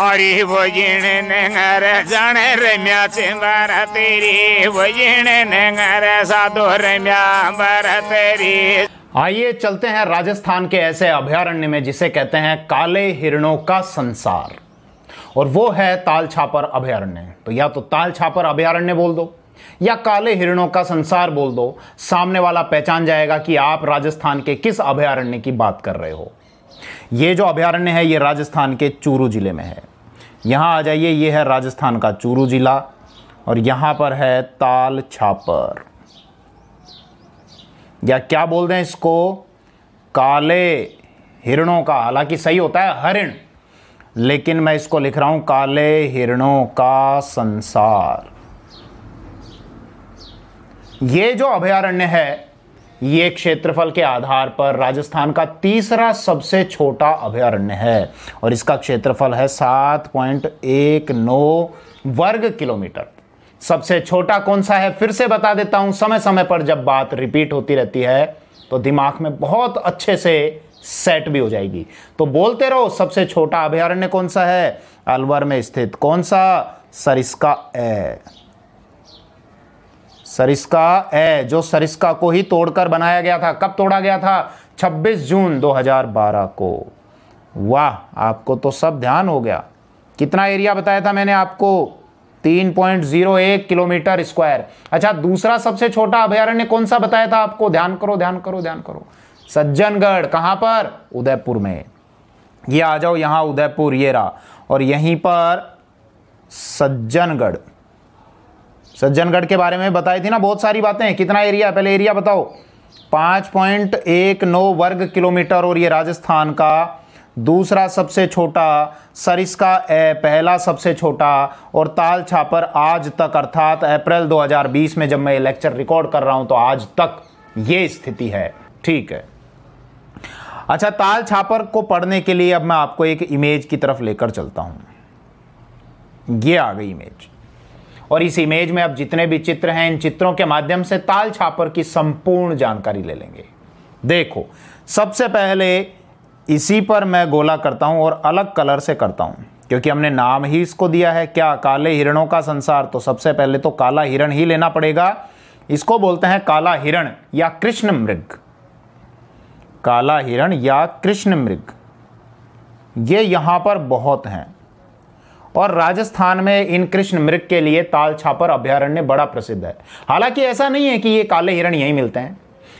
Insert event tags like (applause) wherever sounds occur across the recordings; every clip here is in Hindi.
हरि भोजिण नंगर जण रम्या चिंबर तेरी भोजिण नंगर साधो रम्या बर तेरी आइए चलते हैं राजस्थान के ऐसे अभ्यारण्य में जिसे कहते हैं काले हिरणों का संसार और वो है ताल छापर अभ्यारण्य तो या तो ताल छापर अभ्यारण्य बोल दो या काले हिरणों का संसार बोल दो सामने वाला पहचान जाएगा कि आप राजस्थान के किस अभ्यारण्य की बात कर रहे हो ये जो अभ्यारण्य है ये राजस्थान के चूरू जिले में है यहाँ आ जाइए ये है राजस्थान का चूरू जिला और यहाँ पर है ताल छापर या क्या बोल दें इसको काले हिरणों का हालांकि सही होता है हरिण लेकिन मैं इसको लिख रहा हूं काले हिरणों का संसार ये जो अभयारण्य है ये क्षेत्रफल के आधार पर राजस्थान का तीसरा सबसे छोटा अभयारण्य है और इसका क्षेत्रफल है सात पॉइंट एक नौ वर्ग किलोमीटर सबसे छोटा कौन सा है फिर से बता देता हूं समय समय पर जब बात रिपीट होती रहती है तो दिमाग में बहुत अच्छे से सेट भी हो जाएगी तो बोलते रहो सबसे छोटा अभयारण्य कौन सा है अलवर में स्थित कौन सा सरिस्का ए सरिस्का ए जो सरिस्का को ही तोड़कर बनाया गया था कब तोड़ा गया था 26 जून 2012 को वाह आपको तो सब ध्यान हो गया कितना एरिया बताया था मैंने आपको 3.01 किलोमीटर स्क्वायर अच्छा दूसरा सबसे छोटा अभ्यारण्य कौन सा बताया था आपको ध्यान करो ध्यान करो ध्यान करो सज्जनगढ़ कहाँ पर उदयपुर में ये आ जाओ यहां उदयपुर ये रहा और यहीं पर सज्जनगढ़ सज्जनगढ़ के बारे में बताई थी ना बहुत सारी बातें कितना एरिया पहले एरिया बताओ पाँच पॉइंट एक नौ वर्ग किलोमीटर और ये राजस्थान का दूसरा सबसे छोटा सरिस्का ए पहला सबसे छोटा और ताल छापर आज तक अर्थात अप्रैल 2020 में जब मैं ये लेक्चर रिकॉर्ड कर रहा हूं तो आज तक ये स्थिति है ठीक है अच्छा ताल छापर को पढ़ने के लिए अब मैं आपको एक इमेज की तरफ लेकर चलता हूं ये आ गई इमेज और इस इमेज में आप जितने भी चित्र हैं इन चित्रों के माध्यम से ताल छापर की संपूर्ण जानकारी ले लेंगे देखो सबसे पहले इसी पर मैं गोला करता हूं और अलग कलर से करता हूं क्योंकि हमने नाम ही इसको दिया है क्या काले हिरणों का संसार तो सबसे पहले तो काला हिरण ही लेना पड़ेगा इसको बोलते हैं काला हिरण या कृष्ण मृग काला हिरण या कृष्ण मृग ये यहां पर बहुत हैं और राजस्थान में इन कृष्ण मृग के लिए ताल छापर अभ्यारण्य बड़ा प्रसिद्ध है हालांकि ऐसा नहीं है कि ये काले हिरण यहीं मिलते हैं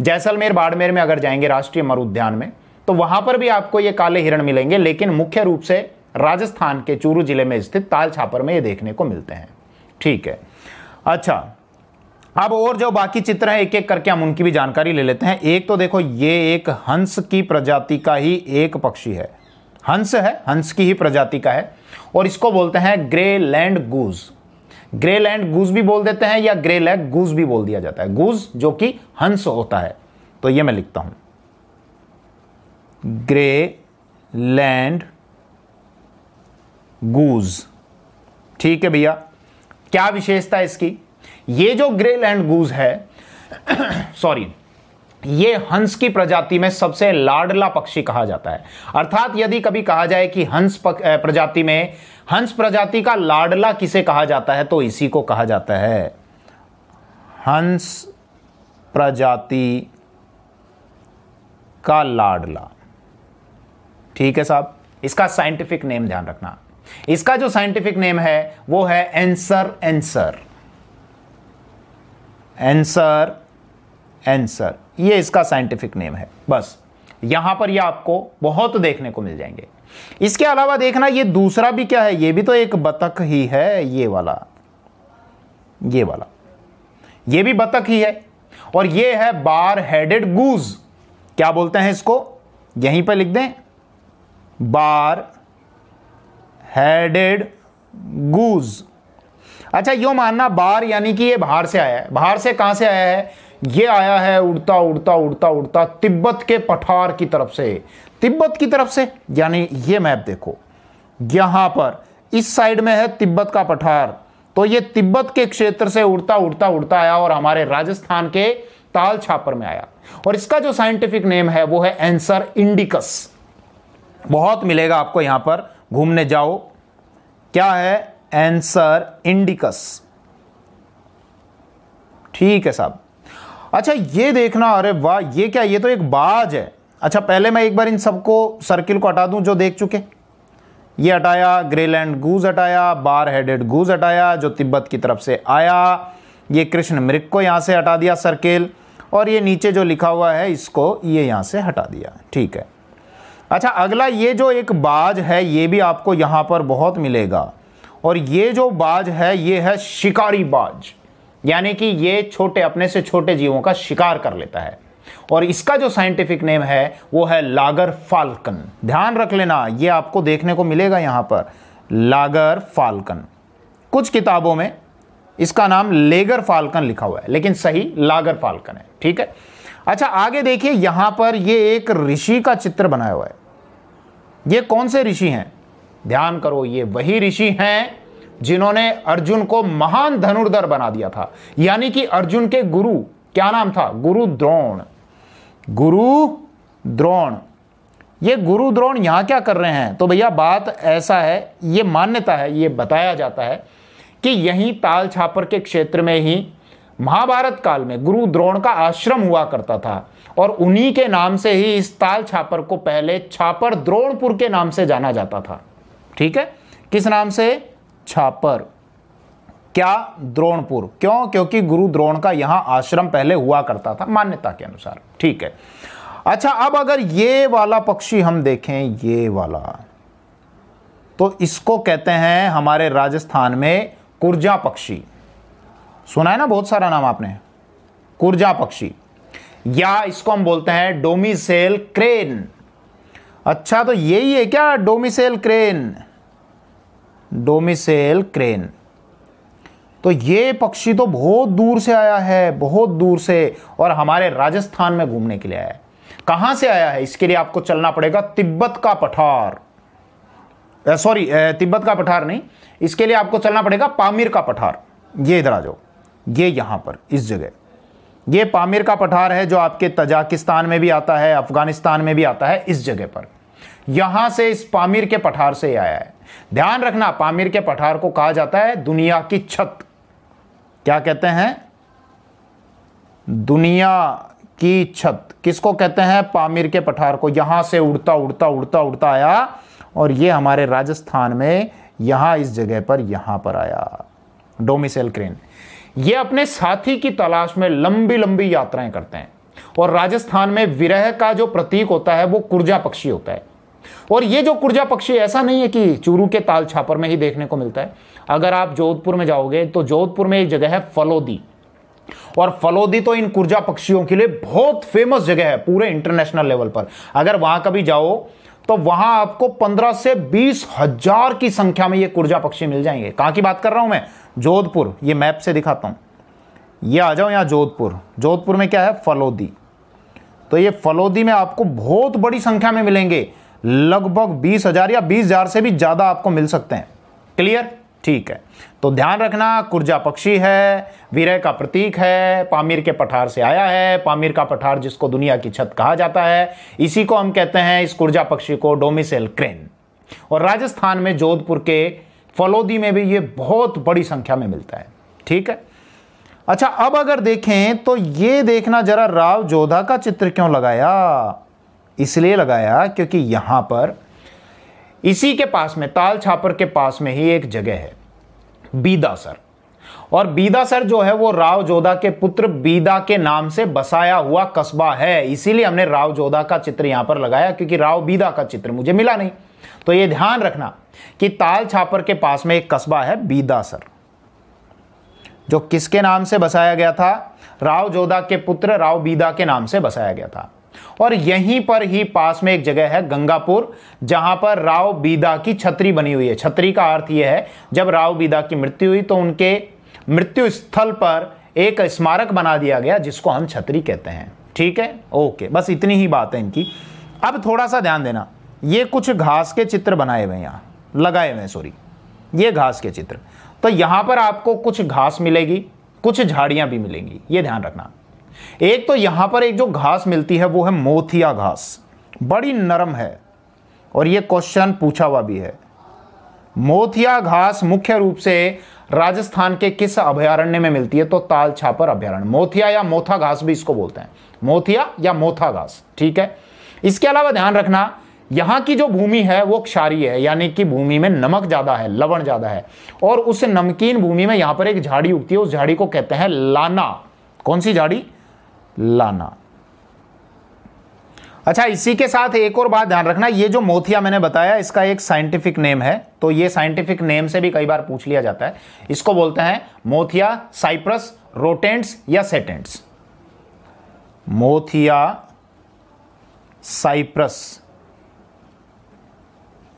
जैसलमेर बाड़मेर में अगर जाएंगे राष्ट्रीय मरु उद्यान में तो वहां पर भी आपको ये काले हिरण मिलेंगे लेकिन मुख्य रूप से राजस्थान के चूरू जिले में स्थित ताल छापर में ये देखने को मिलते हैं ठीक है अच्छा अब और जो बाकी चित्र हैं एक एक करके हम उनकी भी जानकारी ले लेते हैं एक तो देखो ये एक हंस की प्रजाति का ही एक पक्षी है हंस है हंस की ही प्रजाति का है और इसको बोलते हैं grey land goose grey land goose भी बोल देते हैं या ग्रे लैग गूज भी बोल दिया जाता है गूज जो कि हंस होता है तो ये मैं लिखता हूं ग्रे लैंड गूज ठीक है भैया क्या विशेषता इसकी ये जो ग्रे लैंड गूज है (coughs) सॉरी ये हंस की प्रजाति में सबसे लाडला पक्षी कहा जाता है अर्थात यदि कभी कहा जाए कि हंस प्रजाति में हंस प्रजाति का लाडला किसे कहा जाता है तो इसी को कहा जाता है हंस प्रजाति का लाडला ठीक है साहब इसका साइंटिफिक नेम ध्यान रखना इसका जो साइंटिफिक नेम है वो है एंसर एंसर एंसर एंसर ये इसका साइंटिफिक नेम है बस यहां पर ये आपको बहुत देखने को मिल जाएंगे इसके अलावा देखना ये दूसरा भी क्या है ये भी तो एक बतख ही है ये वाला ये वाला ये भी बतख ही है और ये है बार हेडेड गूज क्या बोलते हैं इसको यहीं पर लिख दें बार हेडेड गूज अच्छा यो मानना बार यानी कि ये बाहर से आया है बाहर से कहां से आया है ये आया है उड़ता उड़ता उड़ता उड़ता तिब्बत के पठार की तरफ से तिब्बत की तरफ से यानी ये मैप देखो यहां पर इस साइड में है तिब्बत का पठार तो ये तिब्बत के क्षेत्र से उड़ता उड़ता उड़ता आया और हमारे राजस्थान के ताल छापर में आया और इसका जो साइंटिफिक नेम है वो है एंसर इंडिकस बहुत मिलेगा आपको यहां पर घूमने जाओ क्या है एंसर इंडिकस ठीक है साहब अच्छा ये देखना अरे वाह ये क्या ये तो एक बाज है अच्छा पहले मैं एक बार इन सबको सर्किल को हटा दूं जो देख चुके ये हटाया ग्रेलैंड गूज हटाया बार हेडेड गूज हटाया जो तिब्बत की तरफ से आया ये कृष्ण मृग को यहाँ से हटा दिया सर्किल और ये नीचे जो लिखा हुआ है इसको ये यहाँ से हटा दिया ठीक है अच्छा अगला ये जो एक बाज है ये भी आपको यहाँ पर बहुत मिलेगा और ये जो बाज है ये है शिकारी बाज यानी कि ये छोटे अपने से छोटे जीवों का शिकार कर लेता है और इसका जो साइंटिफिक नेम है वो है लागर फाल्कन ध्यान रख लेना ये आपको देखने को मिलेगा यहाँ पर लागर फाल्कन कुछ किताबों में इसका नाम लेगर फाल्कन लिखा हुआ है लेकिन सही लागर फाल्कन है ठीक है अच्छा आगे देखिए यहाँ पर ये एक ऋषि का चित्र बनाया हुआ है ये कौन से ऋषि हैं ध्यान करो ये वही ऋषि हैं जिन्होंने अर्जुन को महान धनुर्धर बना दिया था यानी कि अर्जुन के गुरु क्या नाम था गुरु द्रोण गुरु द्रोण ये गुरु द्रोण यहां क्या कर रहे हैं तो भैया बात ऐसा है ये मान्यता है ये बताया जाता है कि यहीं ताल छापर के क्षेत्र में ही महाभारत काल में गुरु द्रोण का आश्रम हुआ करता था और उन्हीं के नाम से ही इस ताल छापर को पहले छापर द्रोणपुर के नाम से जाना जाता था ठीक है किस नाम से छापर क्या द्रोणपुर क्यों क्योंकि गुरु द्रोण का यहां आश्रम पहले हुआ करता था मान्यता के अनुसार ठीक है अच्छा अब अगर ये वाला पक्षी हम देखें ये वाला तो इसको कहते हैं हमारे राजस्थान में कुर्जा पक्षी सुना है ना बहुत सारा नाम आपने कुर्जा पक्षी या इसको हम बोलते हैं डोमिसेल क्रेन अच्छा तो यही है क्या डोमिसेल क्रेन डोमिसेल क्रेन तो ये पक्षी तो बहुत दूर से आया है बहुत दूर से और हमारे राजस्थान में घूमने के लिए आया है कहाँ से आया है इसके लिए आपको चलना पड़ेगा तिब्बत का पठार सॉरी तिब्बत का पठार नहीं इसके लिए आपको चलना पड़ेगा पामिर का पठार ये इधर आ जाओ ये यहाँ पर इस जगह ये पामिर का पठार है जो आपके तजाकिस्तान में भी आता है अफगानिस्तान में भी आता है इस जगह पर यहां से इस पामीर के पठार से आया है ध्यान रखना पामीर के पठार को कहा जाता है दुनिया की छत क्या कहते हैं दुनिया की छत किसको कहते हैं पामीर के पठार को यहां से उड़ता उड़ता उड़ता उड़ता आया और ये हमारे राजस्थान में यहां इस जगह पर यहां पर आया डोमिसेल क्रेन ये अपने साथी की तलाश में लंबी लंबी यात्राएं करते हैं और राजस्थान में विरह का जो प्रतीक होता है वो कुर्जा पक्षी होता है और ये जो कुर्जा पक्षी ऐसा नहीं है कि चूरू के ताल छापर में ही देखने को मिलता है अगर आप जोधपुर में जाओगे तो जोधपुर में एक जगह है फलोदी और फलोदी तो इन कुर्जा पक्षियों के लिए बहुत फेमस जगह है पूरे इंटरनेशनल लेवल पर अगर वहां कभी जाओ तो वहां आपको पंद्रह से बीस हजार की संख्या में ये कुर्जा पक्षी मिल जाएंगे कहां की बात कर रहा हूं मैं जोधपुर ये मैप से दिखाता हूं ये आ जाओ यहां जोधपुर जोधपुर में क्या है फलोदी तो ये फलोदी में आपको बहुत बड़ी संख्या में मिलेंगे लगभग बीस हजार या बीस हजार से भी ज़्यादा आपको मिल सकते हैं क्लियर ठीक है तो ध्यान रखना कुर्जा पक्षी है विरय का प्रतीक है पामीर के पठार से आया है पामीर का पठार जिसको दुनिया की छत कहा जाता है इसी को हम कहते हैं इस कुर्जा पक्षी को डोमिसेल क्रेन और राजस्थान में जोधपुर के फलोदी में भी ये बहुत बड़ी संख्या में मिलता है ठीक है अच्छा अब अगर देखें तो ये देखना जरा राव जोधा का चित्र क्यों लगाया इसलिए लगाया क्योंकि यहाँ पर इसी के पास में ताल छापर के पास में ही एक जगह है बीदासर और बीदासर जो है वो राव जोधा के पुत्र बीदा के नाम से बसाया हुआ कस्बा है इसीलिए हमने राव जोधा का चित्र यहां पर लगाया क्योंकि राव बीदा का चित्र मुझे मिला नहीं तो ये ध्यान रखना कि ताल छापर के पास में एक कस्बा है बीदासर जो किसके नाम से बसाया गया था राव जोधा के पुत्र राव बीदा के नाम से बसाया गया था और यहीं पर ही पास में एक जगह है गंगापुर जहां पर राव बीदा की छतरी बनी हुई है छतरी का अर्थ यह है जब राव बीदा की मृत्यु हुई तो उनके मृत्यु स्थल पर एक स्मारक बना दिया गया जिसको हम छतरी कहते हैं ठीक है ओके बस इतनी ही बात है इनकी अब थोड़ा सा ध्यान देना ये कुछ घास के चित्र बनाए हुए हैं यहाँ लगाए हुए हैं सॉरी ये घास के चित्र तो यहाँ पर आपको कुछ घास मिलेगी कुछ झाड़ियाँ भी मिलेंगी ये ध्यान रखना एक तो यहां पर एक जो घास मिलती है वो है मोथिया घास बड़ी नरम है और ये क्वेश्चन पूछा हुआ भी है मोथिया घास मुख्य रूप से राजस्थान के किस अभयारण्य में मिलती है तो ताल छापर अभयारण्य मोथिया या मोथा घास भी इसको बोलते हैं मोथिया या मोथा घास ठीक है इसके अलावा ध्यान रखना यहां की जो भूमि है वो क्षारी है यानी कि भूमि में नमक ज़्यादा है लवण ज़्यादा है और उस नमकीन भूमि में यहां पर एक झाड़ी उगती है उस झाड़ी को कहते हैं लाना कौन सी झाड़ी लाना अच्छा इसी के साथ एक और बात ध्यान रखना ये जो मोथिया मैंने बताया इसका एक साइंटिफिक नेम है तो ये साइंटिफिक नेम से भी कई बार पूछ लिया जाता है इसको बोलते हैं मोथिया साइप्रस रोटेंट्स या सेटेंट्स मोथिया साइप्रस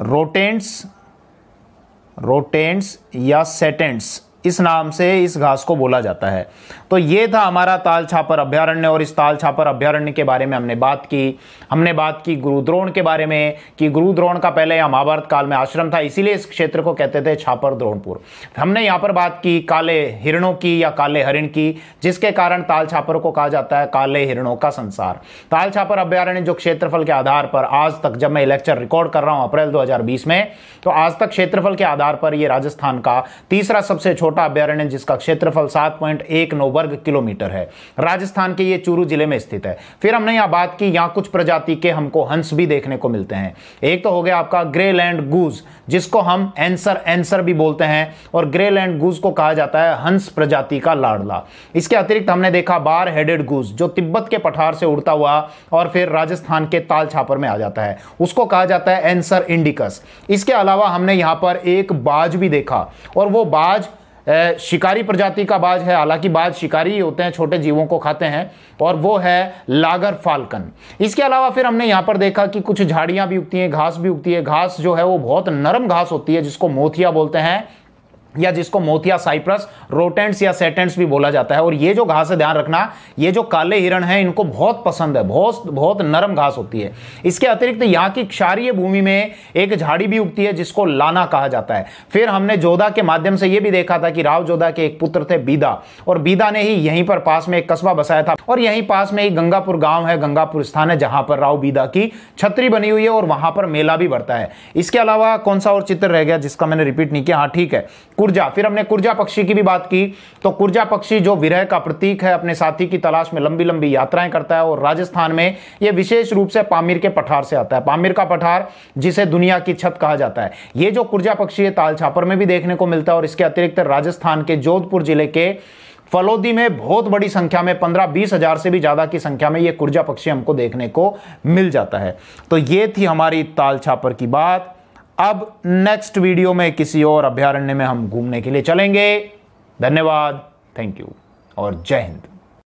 रोटेंट्स रोटेंट्स या सेटेंट्स इस नाम से इस घास को बोला जाता है तो ये था हमारा ताल छापर अभ्यारण्य और इस ताल छापर अभ्यारण्य के बारे में हमने बात की हमने बात की गुरुद्रोण के बारे में कि गुरुद्रोण का पहले यहाँ महाभारत काल में आश्रम था इसीलिए इस क्षेत्र को कहते थे छापर द्रोणपुर हमने यहाँ पर बात की काले हिरणों की या काले हरिण की जिसके कारण ताल छापर को कहा जाता है काले हिरणों का संसार ताल छापर अभ्यारण्य जो क्षेत्रफल के आधार पर आज तक जब मैं लेक्चर रिकॉर्ड कर रहा हूँ अप्रैल दो में तो आज तक क्षेत्रफल के आधार पर यह राजस्थान का तीसरा सबसे छोटा छोटा अभ्यारण्य जिसका क्षेत्रफल सात पॉइंट एक नौ वर्ग किलोमीटर है राजस्थान के ये चूरू जिले में स्थित है फिर हमने यहाँ बात की यहाँ कुछ प्रजाति के हमको हंस भी देखने को मिलते हैं एक तो हो गया आपका ग्रे लैंड गूज जिसको हम एंसर एंसर भी बोलते हैं और ग्रे लैंड गूज को कहा जाता है हंस प्रजाति का लाडला इसके अतिरिक्त हमने देखा बार हेडेड गूज जो तिब्बत के पठार से उड़ता हुआ और फिर राजस्थान के ताल छापर में आ जाता है उसको कहा जाता है एंसर इंडिकस इसके अलावा हमने यहां पर एक बाज भी देखा और वो बाज शिकारी प्रजाति का बाज है हालांकि बाज शिकारी ही होते हैं छोटे जीवों को खाते हैं और वो है लागर फाल्कन इसके अलावा फिर हमने यहाँ पर देखा कि कुछ झाड़ियाँ भी उगती हैं घास भी उगती है घास जो है वो बहुत नरम घास होती है जिसको मोथिया बोलते हैं या जिसको मोतिया साइप्रस रोटेंट्स या सेटेंट्स भी बोला जाता है और ये जो घास है ध्यान रखना ये जो काले हिरण है इनको बहुत पसंद है बहुत बहुत नरम घास होती है इसके अतिरिक्त यहाँ की क्षारीय भूमि में एक झाड़ी भी उगती है जिसको लाना कहा जाता है फिर हमने जोधा के माध्यम से ये भी देखा था कि राव जोधा के एक पुत्र थे बीदा और बीदा ने ही यहीं पर पास में एक कस्बा बसाया था और यहीं पास में एक गंगापुर गाँव है गंगापुर स्थान है जहाँ पर राव बीदा की छतरी बनी हुई है और वहाँ पर मेला भी बढ़ता है इसके अलावा कौन सा और चित्र रह गया जिसका मैंने रिपीट नहीं किया हाँ ठीक है कुर्जा फिर हमने कुर्जा पक्षी की भी बात की तो कुर्जा पक्षी जो विरह का प्रतीक है अपने साथी की तलाश में लंबी लंबी यात्राएं करता है और राजस्थान में यह विशेष रूप से पामिर के पठार से आता है पामिर का पठार जिसे दुनिया की छत कहा जाता है ये जो कुर्जा पक्षी है ताल छापर में भी देखने को मिलता है और इसके अतिरिक्त राजस्थान के जोधपुर जिले के फलोदी में बहुत बड़ी संख्या में पंद्रह बीस हजार से भी ज्यादा की संख्या में ये कुर्जा पक्षी हमको देखने को मिल जाता है तो ये थी हमारी ताल छापर की बात अब नेक्स्ट वीडियो में किसी और अभ्यारण्य में हम घूमने के लिए चलेंगे धन्यवाद थैंक यू और जय हिंद